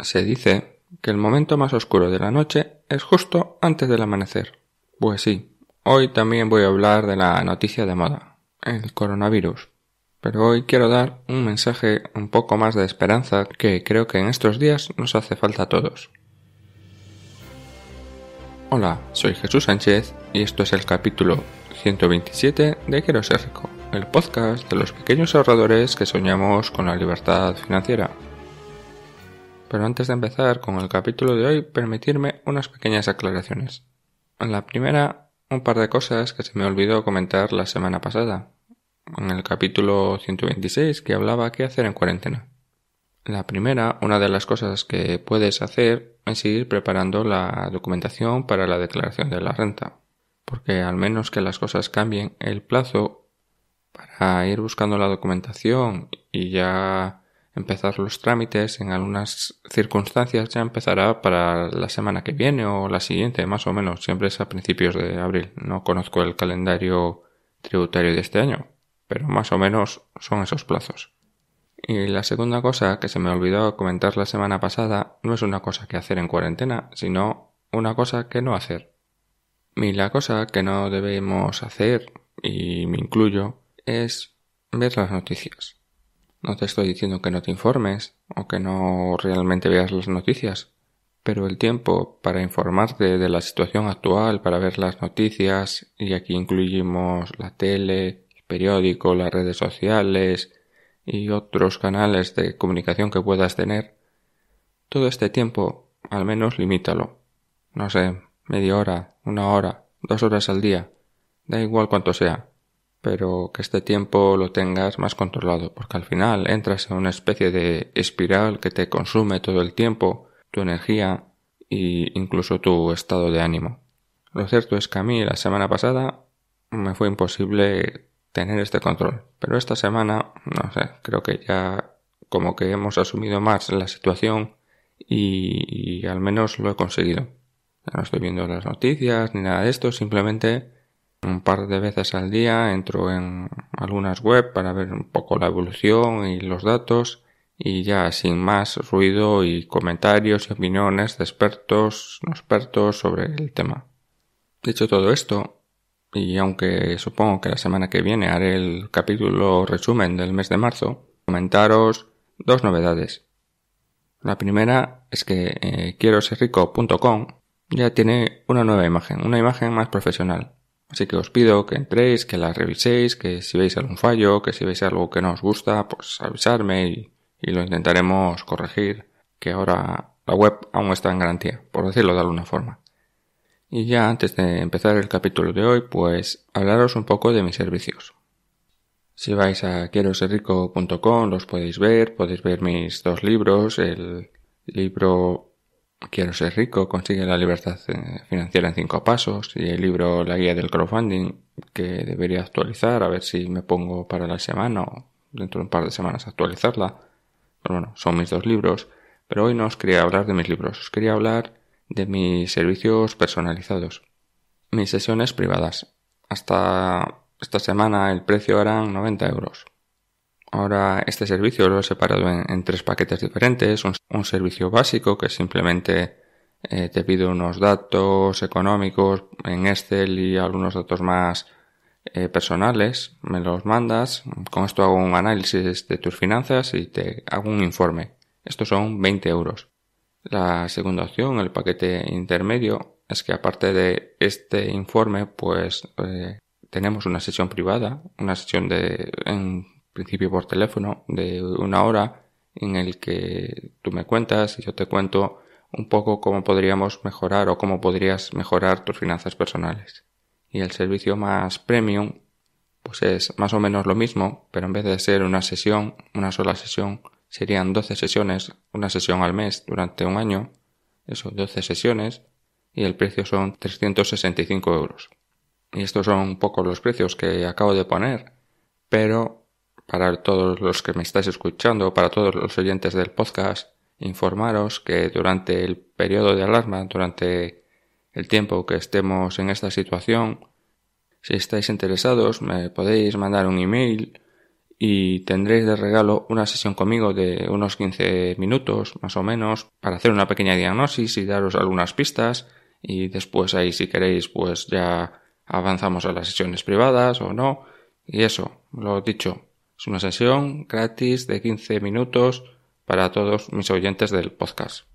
Se dice que el momento más oscuro de la noche es justo antes del amanecer. Pues sí, hoy también voy a hablar de la noticia de moda, el coronavirus. Pero hoy quiero dar un mensaje un poco más de esperanza que creo que en estos días nos hace falta a todos. Hola, soy Jesús Sánchez y esto es el capítulo 127 de Quiero el podcast de los pequeños ahorradores que soñamos con la libertad financiera. Pero antes de empezar con el capítulo de hoy, permitirme unas pequeñas aclaraciones. La primera, un par de cosas que se me olvidó comentar la semana pasada, en el capítulo 126 que hablaba qué hacer en cuarentena. La primera, una de las cosas que puedes hacer es ir preparando la documentación para la declaración de la renta, porque al menos que las cosas cambien, el plazo para ir buscando la documentación y ya empezar los trámites, en algunas circunstancias ya empezará para la semana que viene o la siguiente, más o menos, siempre es a principios de abril. No conozco el calendario tributario de este año, pero más o menos son esos plazos. Y la segunda cosa que se me olvidó comentar la semana pasada no es una cosa que hacer en cuarentena, sino una cosa que no hacer. Y la cosa que no debemos hacer, y me incluyo, es ver las noticias. No te estoy diciendo que no te informes o que no realmente veas las noticias, pero el tiempo para informarte de la situación actual, para ver las noticias, y aquí incluimos la tele, el periódico, las redes sociales y otros canales de comunicación que puedas tener, todo este tiempo al menos limítalo. No sé, media hora, una hora, dos horas al día, da igual cuánto sea, pero que este tiempo lo tengas más controlado, porque al final entras en una especie de espiral que te consume todo el tiempo, tu energía e incluso tu estado de ánimo. Lo cierto es que a mí la semana pasada me fue imposible tener este control, pero esta semana, no sé, creo que ya como que hemos asumido más la situación y, al menos lo he conseguido. Ya no estoy viendo las noticias ni nada de esto, simplemente un par de veces al día entro en algunas web para ver un poco la evolución y los datos y ya sin más ruido y comentarios y opiniones de expertos no expertos sobre el tema. Dicho todo esto, y aunque supongo que la semana que viene haré el capítulo resumen del mes de marzo, comentaros dos novedades. La primera es que eh, quiero ser rico.com ya tiene una nueva imagen, una imagen más profesional. Así que os pido que entréis, que la reviséis, que si veis algún fallo, que si veis algo que no os gusta, pues avisarme y, lo intentaremos corregir, que ahora la web aún está en garantía, por decirlo de alguna forma. Y ya antes de empezar el capítulo de hoy, pues hablaros un poco de mis servicios. Si vais a quiero los podéis ver, podéis ver mis dos libros, el libro Quiero ser rico, consigue la libertad eh, financiera en cinco pasos y el libro La guía del crowdfunding que debería actualizar, a ver si me pongo para la semana o dentro de un par de semanas actualizarla. Pero bueno, son mis dos libros, pero hoy no os quería hablar de mis libros, os quería hablar de mis servicios personalizados, mis sesiones privadas. Hasta esta semana el precio eran 90 euros. Ahora este servicio lo he separado en, tres paquetes diferentes. Un, servicio básico que simplemente eh, te pido unos datos económicos en Excel y algunos datos más eh, personales. Me los mandas. Con esto hago un análisis de tus finanzas y te hago un informe. Estos son 20 euros. La segunda opción, el paquete intermedio, es que aparte de este informe, pues eh, tenemos una sesión privada, una sesión de, en principio por teléfono de una hora en el que tú me cuentas y yo te cuento un poco cómo podríamos mejorar o cómo podrías mejorar tus finanzas personales. Y el servicio más premium pues es más o menos lo mismo, pero en vez de ser una sesión, una sola sesión, serían 12 sesiones, una sesión al mes durante un año, eso, 12 sesiones, y el precio son 365 euros. Y estos son un poco los precios que acabo de poner, pero para todos los que me estáis escuchando, para todos los oyentes del podcast, informaros que durante el periodo de alarma, durante el tiempo que estemos en esta situación, si estáis interesados, me podéis mandar un email y tendréis de regalo una sesión conmigo de unos 15 minutos más o menos para hacer una pequeña diagnosis y daros algunas pistas y después ahí si queréis pues ya avanzamos a las sesiones privadas o no y eso, lo dicho, es una sesión gratis de 15 minutos para todos mis oyentes del podcast.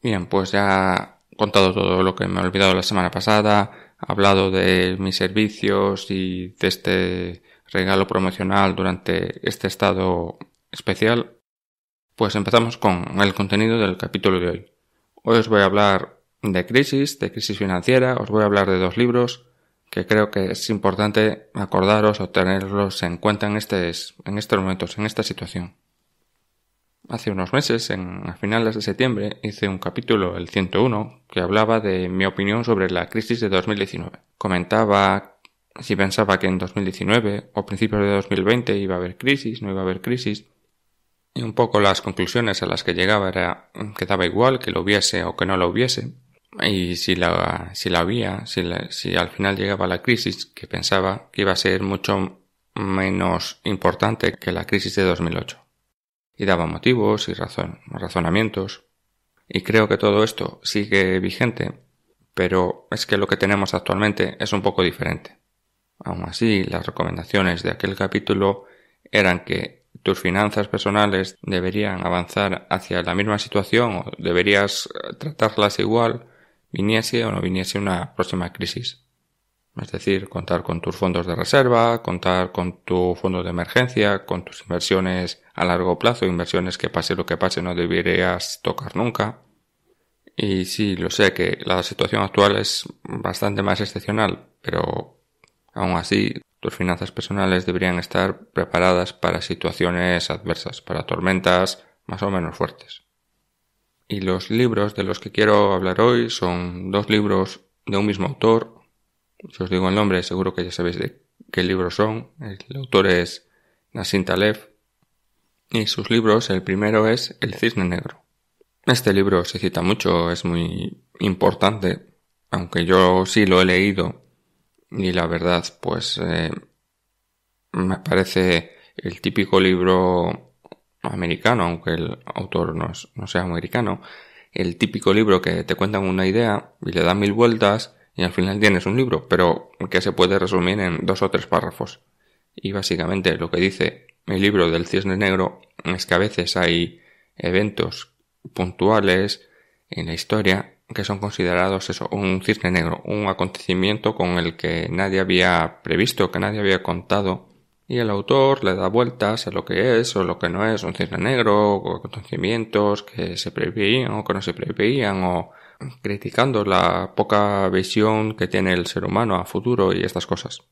Bien, pues ya he contado todo lo que me he olvidado la semana pasada, hablado de mis servicios y de este regalo promocional durante este estado especial. Pues empezamos con el contenido del capítulo de hoy. Hoy os voy a hablar de crisis, de crisis financiera, os voy a hablar de dos libros, que creo que es importante acordaros o tenerlos en cuenta en, este en estos momentos, en esta situación. Hace unos meses, en, a finales de septiembre, hice un capítulo, el 101, que hablaba de mi opinión sobre la crisis de 2019. Comentaba si pensaba que en 2019 o principios de 2020 iba a haber crisis, no iba a haber crisis, y un poco las conclusiones a las que llegaba era que daba igual que lo hubiese o que no lo hubiese, y si la, si la había, si, si al final llegaba la crisis, que pensaba que iba a ser mucho menos importante que la crisis de 2008. Y daba motivos y razonamientos. Y creo que todo esto sigue vigente, pero es que lo que tenemos actualmente es un poco diferente. Aún así, las recomendaciones de aquel capítulo eran que tus finanzas personales deberían avanzar hacia la misma situación o deberías tratarlas igual viniese o no viniese una próxima crisis. Es decir, contar con tus fondos de reserva, contar con tu fondo de emergencia, con tus inversiones a largo plazo, inversiones que pase lo que pase no deberías tocar nunca. Y sí, lo sé que la situación actual es bastante más excepcional, pero aún así tus finanzas personales deberían estar preparadas para situaciones adversas, para tormentas más o menos fuertes. Y los libros de los que quiero hablar hoy son dos libros de un mismo autor. Si os digo el nombre, seguro que ya sabéis de qué libros son. El autor es Nassim Taleb. Y sus libros, el primero es El Cisne Negro. Este libro se cita mucho, es muy importante, aunque yo sí lo he leído. Y la verdad, pues eh, me parece el típico libro americano, aunque el autor no, sea americano, el típico libro que te cuentan una idea y le dan mil vueltas y al final tienes un libro, pero que se puede resumir en dos o tres párrafos. Y básicamente lo que dice el libro del cisne negro es que a veces hay eventos puntuales en la historia que son considerados eso, un cisne negro, un acontecimiento con el que nadie había previsto, que nadie había contado y el autor le da vueltas a lo que es o lo que no es un cisne negro, o acontecimientos que se preveían o que no se preveían, o criticando la poca visión que tiene el ser humano a futuro y estas cosas.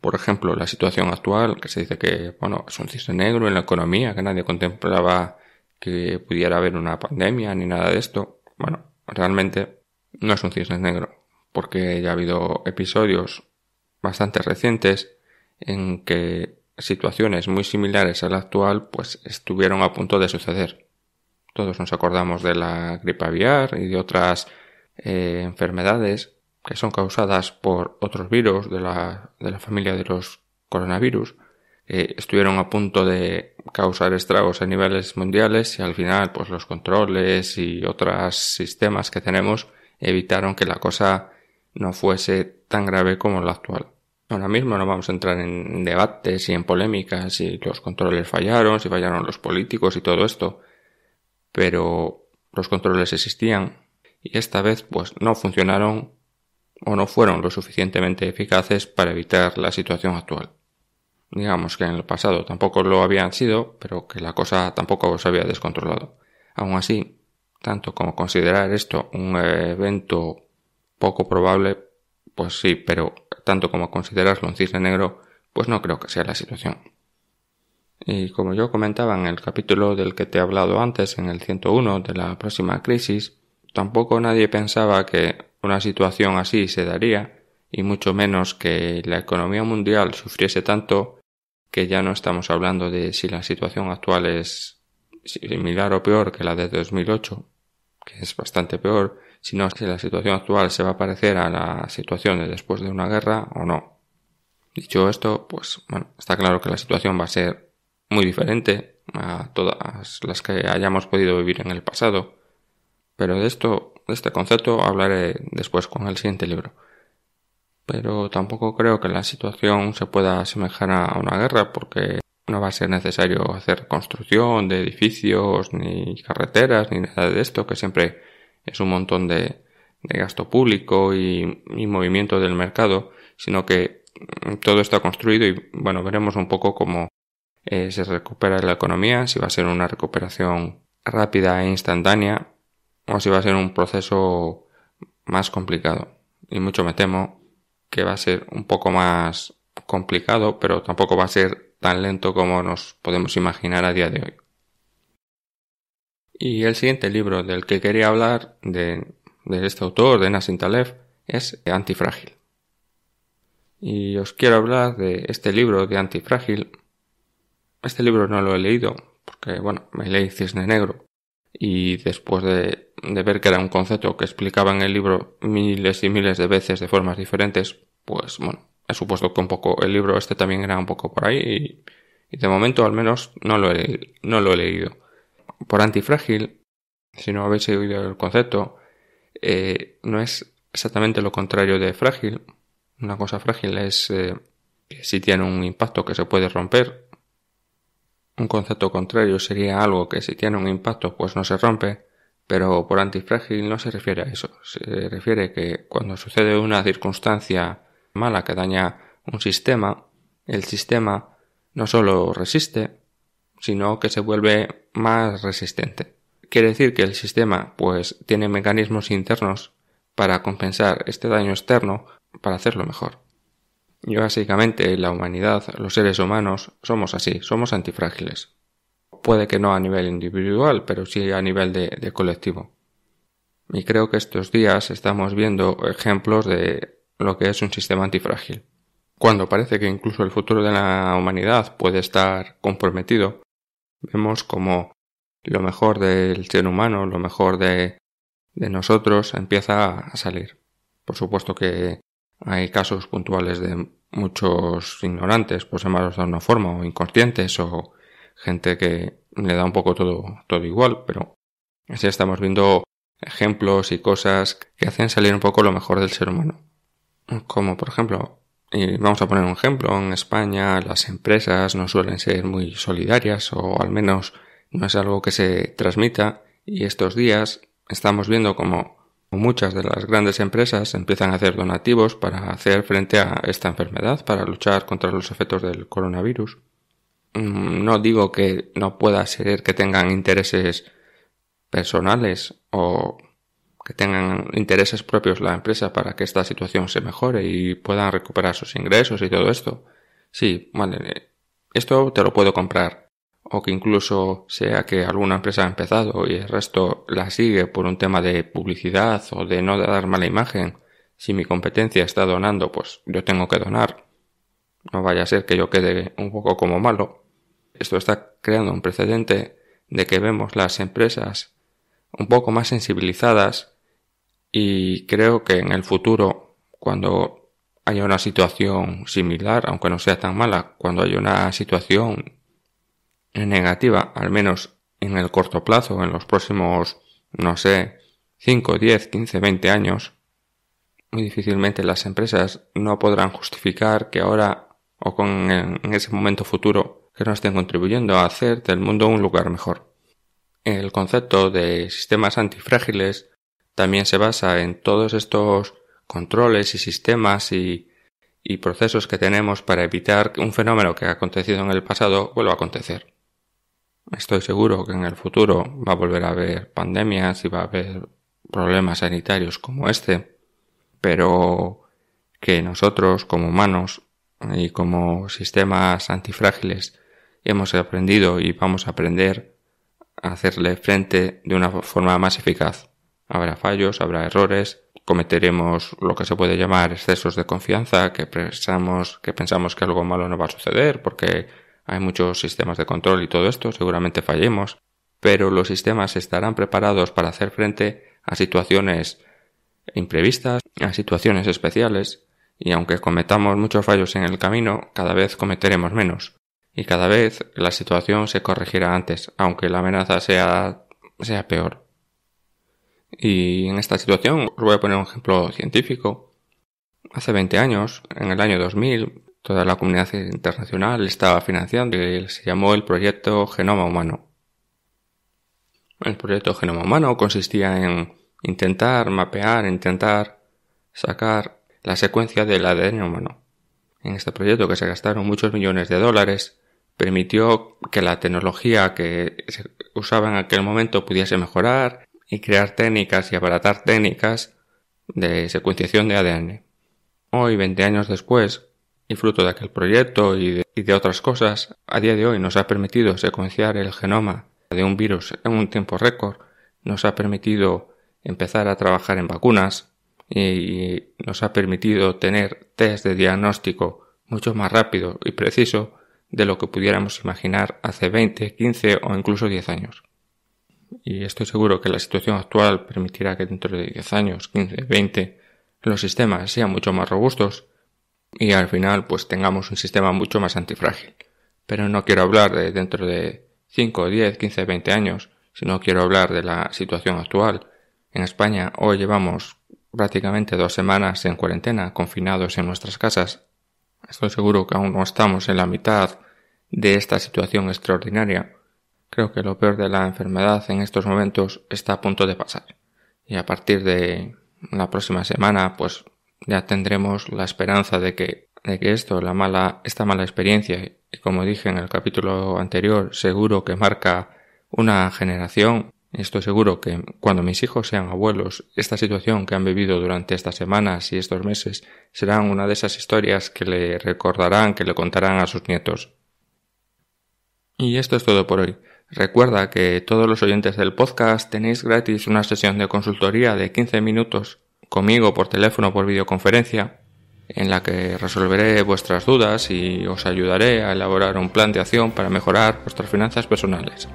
Por ejemplo, la situación actual, que se dice que, bueno, es un cisne negro en la economía, que nadie contemplaba que pudiera haber una pandemia ni nada de esto. Bueno, realmente no es un cisne negro, porque ya ha habido episodios bastante recientes en que situaciones muy similares a la actual pues estuvieron a punto de suceder. Todos nos acordamos de la gripe aviar y de otras eh, enfermedades que son causadas por otros virus de la, de la familia de los coronavirus, estuvieron a punto de causar estragos a niveles mundiales y al final pues los controles y otros sistemas que tenemos evitaron que la cosa no fuese tan grave como la actual. Ahora mismo no vamos a entrar en debates y en polémicas si los controles fallaron, si fallaron los políticos y todo esto, pero los controles existían y esta vez pues no funcionaron o no fueron lo suficientemente eficaces para evitar la situación actual. Digamos que en el pasado tampoco lo habían sido, pero que la cosa tampoco se había descontrolado. Aún así, tanto como considerar esto un evento poco probable, pues sí, pero tanto como considerarlo un cisne negro, pues no creo que sea la situación. Y como yo comentaba en el capítulo del que te he hablado antes, en el 101 de la próxima crisis, tampoco nadie pensaba que una situación así se daría, y mucho menos que la economía mundial sufriese tanto que ya no estamos hablando de si la situación actual es similar o peor que la de 2008, que es bastante peor, sino si la situación actual se va a parecer a la situación de después de una guerra o no. Dicho esto, pues bueno, está claro que la situación va a ser muy diferente a todas las que hayamos podido vivir en el pasado, pero de esto, de este concepto hablaré después con el siguiente libro. Pero tampoco creo que la situación se pueda asemejar a una guerra porque no va a ser necesario hacer construcción de edificios, ni carreteras, ni nada de esto que siempre es un montón de, gasto público y, movimiento del mercado, sino que mm, todo está construido y bueno, veremos un poco cómo eh, se recupera la economía, si va a ser una recuperación rápida e instantánea o si va a ser un proceso más complicado. Y mucho me temo que va a ser un poco más complicado, pero tampoco va a ser tan lento como nos podemos imaginar a día de hoy. Y el siguiente libro del que quería hablar de, este autor, de Nassim Taleb, es Antifrágil. Y os quiero hablar de este libro de Antifrágil. Este libro no lo he leído, porque bueno, me leí Cisne Negro. Y después de, ver que era un concepto que explicaba en el libro miles y miles de veces de formas diferentes, pues bueno, he supuesto que un poco el libro este también era un poco por ahí y, de momento al menos no lo he leído por antifrágil, si no habéis oído el concepto, eh, no es exactamente lo contrario de frágil. Una cosa frágil es eh, que si tiene un impacto que se puede romper. Un concepto contrario sería algo que si tiene un impacto pues no se rompe, pero por antifrágil no se refiere a eso. Se refiere que cuando sucede una circunstancia mala que daña un sistema, el sistema no solo resiste, sino que se vuelve más resistente. Quiere decir que el sistema pues tiene mecanismos internos para compensar este daño externo para hacerlo mejor. Y básicamente la humanidad, los seres humanos, somos así, somos antifrágiles. Puede que no a nivel individual, pero sí a nivel de, de colectivo. Y creo que estos días estamos viendo ejemplos de lo que es un sistema antifrágil. Cuando parece que incluso el futuro de la humanidad puede estar comprometido, Vemos como lo mejor del ser humano, lo mejor de, nosotros empieza a salir. Por supuesto que hay casos puntuales de muchos ignorantes, pues malos de una forma, o inconscientes, o gente que le da un poco todo, todo igual, pero así estamos viendo ejemplos y cosas que hacen salir un poco lo mejor del ser humano. Como por ejemplo, y vamos a poner un ejemplo, en España las empresas no suelen ser muy solidarias o al menos no es algo que se transmita y estos días estamos viendo como muchas de las grandes empresas empiezan a hacer donativos para hacer frente a esta enfermedad, para luchar contra los efectos del coronavirus. Mm, no digo que no pueda ser que tengan intereses personales o que tengan intereses propios la empresa para que esta situación se mejore y puedan recuperar sus ingresos y todo esto. Sí, vale, esto te lo puedo comprar. O que incluso sea que alguna empresa ha empezado y el resto la sigue por un tema de publicidad o de no dar mala imagen. Si mi competencia está donando, pues yo tengo que donar. No vaya a ser que yo quede un poco como malo. Esto está creando un precedente de que vemos las empresas un poco más sensibilizadas y creo que en el futuro, cuando haya una situación similar, aunque no sea tan mala, cuando haya una situación negativa, al menos en el corto plazo, en los próximos, no sé, 5, 10, 15, 20 años, muy difícilmente las empresas no podrán justificar que ahora o con en ese momento futuro que no estén contribuyendo a hacer del mundo un lugar mejor. El concepto de sistemas antifrágiles también se basa en todos estos controles y sistemas y, procesos que tenemos para evitar que un fenómeno que ha acontecido en el pasado vuelva a acontecer. Estoy seguro que en el futuro va a volver a haber pandemias y va a haber problemas sanitarios como este, pero que nosotros como humanos y como sistemas antifrágiles hemos aprendido y vamos a aprender a hacerle frente de una forma más eficaz. Habrá fallos, habrá errores, cometeremos lo que se puede llamar excesos de confianza, que pensamos, que pensamos que algo malo no va a suceder porque hay muchos sistemas de control y todo esto, seguramente fallemos, pero los sistemas estarán preparados para hacer frente a situaciones imprevistas, a situaciones especiales, y aunque cometamos muchos fallos en el camino, cada vez cometeremos menos, y cada vez la situación se corregirá antes, aunque la amenaza sea, sea peor. Y en esta situación os voy a poner un ejemplo científico. Hace 20 años, en el año 2000, toda la comunidad internacional estaba financiando y se llamó el proyecto Genoma Humano. El proyecto Genoma Humano consistía en intentar mapear, intentar sacar la secuencia del ADN humano. En este proyecto que se gastaron muchos millones de dólares, permitió que la tecnología que se usaba en aquel momento pudiese mejorar, y crear técnicas y abaratar técnicas de secuenciación de ADN. Hoy, 20 años después, y fruto de aquel proyecto y de, otras cosas, a día de hoy nos ha permitido secuenciar el genoma de un virus en un tiempo récord, nos ha permitido empezar a trabajar en vacunas y nos ha permitido tener test de diagnóstico mucho más rápido y preciso de lo que pudiéramos imaginar hace 20, 15 o incluso 10 años y estoy seguro que la situación actual permitirá que dentro de 10 años, 15, 20, los sistemas sean mucho más robustos y al final pues tengamos un sistema mucho más antifrágil. Pero no quiero hablar de dentro de 5, 10, 15, 20 años, sino quiero hablar de la situación actual. En España hoy llevamos prácticamente dos semanas en cuarentena, confinados en nuestras casas. Estoy seguro que aún no estamos en la mitad de esta situación extraordinaria, Creo que lo peor de la enfermedad en estos momentos está a punto de pasar. Y a partir de la próxima semana, pues ya tendremos la esperanza de que, de que esto, la mala, esta mala experiencia, y como dije en el capítulo anterior, seguro que marca una generación. Estoy seguro que cuando mis hijos sean abuelos, esta situación que han vivido durante estas semanas y estos meses serán una de esas historias que le recordarán, que le contarán a sus nietos. Y esto es todo por hoy. Recuerda que todos los oyentes del podcast tenéis gratis una sesión de consultoría de 15 minutos conmigo por teléfono o por videoconferencia en la que resolveré vuestras dudas y os ayudaré a elaborar un plan de acción para mejorar vuestras finanzas personales.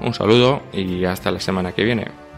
Un saludo y hasta la semana que viene.